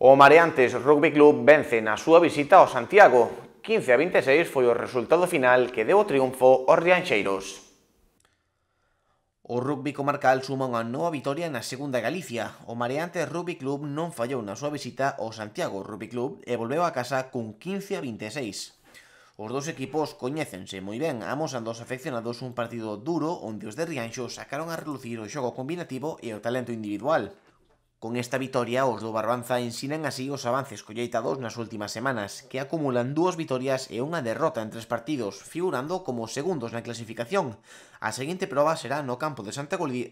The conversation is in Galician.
O Mareantes Rugby Club vence na súa visita ao Santiago. 15 a 26 foi o resultado final que deu o triunfo aos Rianxeiros. O rugby comarcal suma unha nova vitoria na segunda Galicia. O Mareantes Rugby Club non fallou na súa visita ao Santiago Rugby Club e volveu a casa cun 15 a 26. Os dous equipos coñécense moi ben, amosando aos afeccionados un partido duro onde os de Rianxo sacaron a relucir o xogo combinativo e o talento individual. Con esta vitoria, os do Barbanza ensinan así os avances colleitados nas últimas semanas, que acumulan dúas vitorias e unha derrota en tres partidos, figurando como segundos na clasificación. A seguinte proba será no campo de Santa Colí